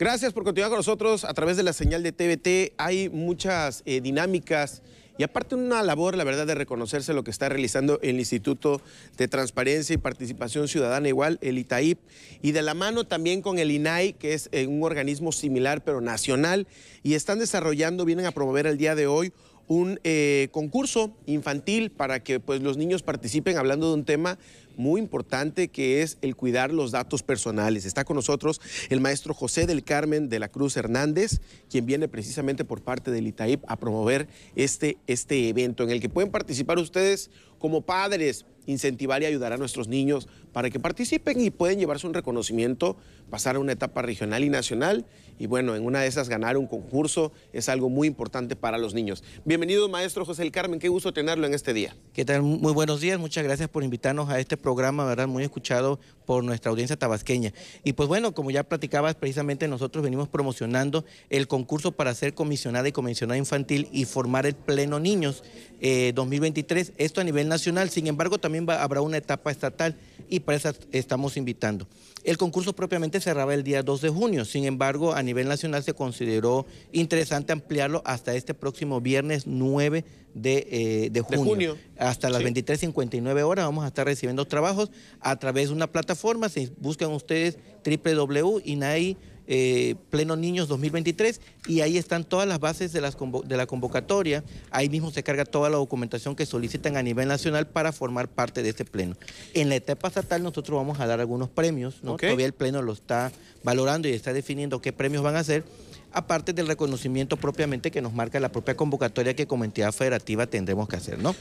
Gracias por continuar con nosotros a través de la señal de TVT. Hay muchas eh, dinámicas y aparte una labor, la verdad, de reconocerse lo que está realizando el Instituto de Transparencia y Participación Ciudadana, igual el ITAIP, y de la mano también con el INAI, que es eh, un organismo similar pero nacional, y están desarrollando, vienen a promover el día de hoy un eh, concurso infantil para que pues, los niños participen hablando de un tema muy importante que es el cuidar los datos personales. Está con nosotros el maestro José del Carmen de la Cruz Hernández, quien viene precisamente por parte del ITAIP a promover este, este evento en el que pueden participar ustedes como padres, incentivar y ayudar a nuestros niños para que participen y pueden llevarse un reconocimiento, pasar a una etapa regional y nacional y bueno, en una de esas ganar un concurso es algo muy importante para los niños. Bienvenido maestro José del Carmen, qué gusto tenerlo en este día. ¿Qué tal? Muy buenos días, muchas gracias por invitarnos a este programa, ¿verdad? Muy escuchado por nuestra audiencia tabasqueña. Y pues bueno, como ya platicabas, precisamente nosotros venimos promocionando el concurso para ser comisionada y comisionada infantil y formar el Pleno Niños 2023, eh, esto a nivel nacional. Sin embargo, también habrá una etapa estatal y para eso estamos invitando. El concurso propiamente cerraba el día 2 de junio, sin embargo, a nivel nacional se consideró interesante ampliarlo hasta este próximo viernes 9 de, eh, junio. Hasta las 23.59 horas vamos a estar recibiendo trabajos a través de una plataforma formas buscan ustedes www INAI eh, Pleno Niños 2023 y ahí están todas las bases de, las de la convocatoria. Ahí mismo se carga toda la documentación que solicitan a nivel nacional para formar parte de este pleno. En la etapa estatal nosotros vamos a dar algunos premios, ¿no? todavía el pleno lo está valorando y está definiendo qué premios van a hacer aparte del reconocimiento propiamente que nos marca la propia convocatoria que como entidad federativa tendremos que hacer, ¿no?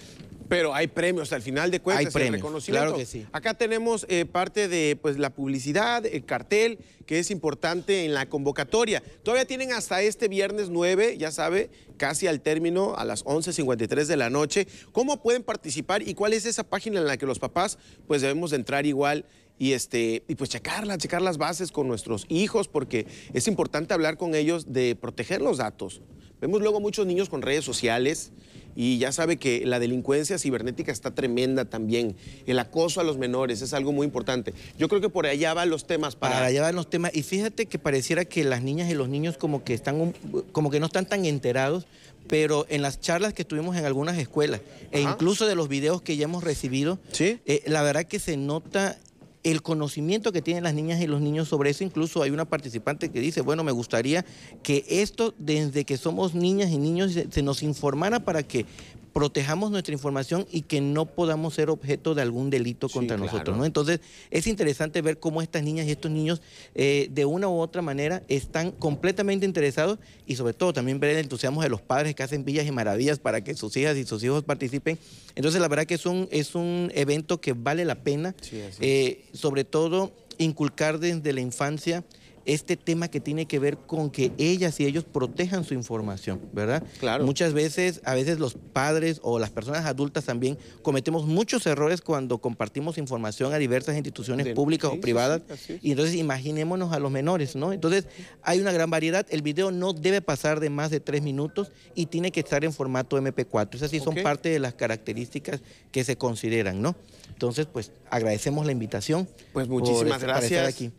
Pero hay premios, al final de cuentas, hay premios, Claro Acá tenemos eh, parte de pues, la publicidad, el cartel, que es importante en la convocatoria. Todavía tienen hasta este viernes 9, ya sabe, casi al término, a las 11.53 de la noche. ¿Cómo pueden participar y cuál es esa página en la que los papás pues debemos entrar igual y este y pues checarla, checar las bases con nuestros hijos porque es importante hablar con ellos de proteger los datos. Vemos luego muchos niños con redes sociales y ya sabe que la delincuencia cibernética está tremenda también. El acoso a los menores es algo muy importante. Yo creo que por allá van los temas. Para, allá van los temas. Y fíjate que pareciera que las niñas y los niños como que, están como que no están tan enterados, pero en las charlas que tuvimos en algunas escuelas e incluso de los videos que ya hemos recibido, eh, la verdad que se nota el conocimiento que tienen las niñas y los niños sobre eso. Incluso hay una participante que dice, bueno, me gustaría que esto desde que somos niñas y niños se, nos informara para que protejamos nuestra información y que no podamos ser objeto de algún delito contra nosotros. ¿no? Entonces, es interesante ver cómo estas niñas y estos niños, eh, de una u otra manera, están completamente interesados y sobre todo también ver el entusiasmo de los padres que hacen villas y maravillas para que sus hijas y sus hijos participen. Entonces, la verdad que es un, es un evento que vale la pena, eh, sobre todo inculcar desde la infancia este tema que tiene que ver con que ellas y ellos protejan su información, ¿verdad? Muchas veces, a veces los padres o las personas adultas también cometemos muchos errores cuando compartimos información a diversas instituciones públicas o privadas. y entonces imaginémonos a los menores, ¿no? Entonces hay una gran variedad. El video no debe pasar de más de tres minutos y tiene que estar en formato MP4. Esas sí son parte de las características que se consideran, ¿no? Entonces, pues agradecemos la invitación. Pues muchísimas gracias. Por estar aquí.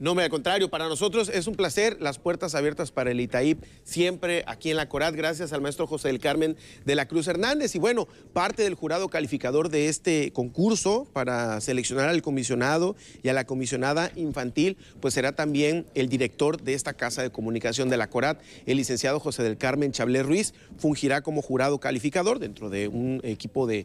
No, me al contrario, para nosotros es un placer, las puertas abiertas para el Itaip, siempre aquí en la Corat, gracias al maestro José del Carmen de la Cruz Hernández. Y bueno, parte del jurado calificador de este concurso para seleccionar al comisionado y a la comisionada infantil, pues será también el director de esta Casa de Comunicación de la Corat, el licenciado José del Carmen Chablé Ruiz, fungirá como jurado calificador dentro de un equipo de,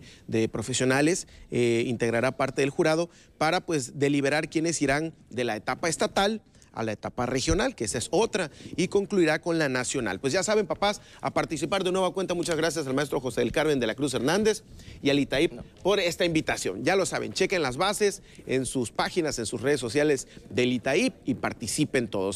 profesionales, eh, integrará parte del jurado para pues deliberar quiénes irán de la etapa esta tal a la etapa regional, que esa es otra, y concluirá con la nacional. Pues ya saben, papás, a participar de nueva cuenta. Muchas gracias al maestro José del Carmen de la Cruz Hernández y al Itaip por esta invitación. Ya lo saben, chequen las bases en sus páginas, en sus redes sociales del Itaip y participen todos.